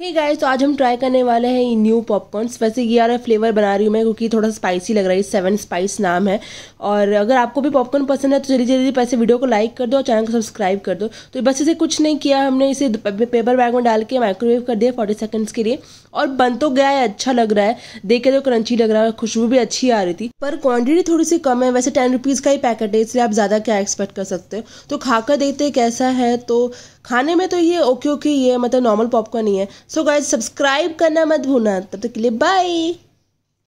हे hey guys तो आज हम ट्राई करने वाले हैं ये न्यू पॉपकॉर्न वैसे ये फ्लेवर बना रही हूँ मैं क्योंकि थोड़ा स्पाइसी लग रहा है सेवन स्पाइस नाम है और अगर आपको भी पॉपकॉर्न पसंद है तो जल्दी जल्दी पैसे वीडियो को लाइक कर दो और चैनल को सब्सक्राइब कर दो तो बस इसे कुछ नहीं किया हमने इसे पेपर बैग में डाल के माइक्रोवेव कर दिया फोर्टी सेकेंड्स के लिए और बन तो गया है अच्छा लग रहा है देखे तो क्रंची लग रहा है खुशबू भी अच्छी आ रही थी पर क्वान्टिटी थोड़ी सी कम है वैसे टेन रुपीज़ का ही पैकेट है इसलिए आप ज़्यादा क्या एक्सपेक्ट कर सकते हो तो खाकर देखते कैसा है तो खाने में तो ये ओके ओके ये मतलब नॉर्मल पॉपकॉर्न ही है मतलब सो गाइज सब्सक्राइब करना मत भूलना तब तक के लिए बाय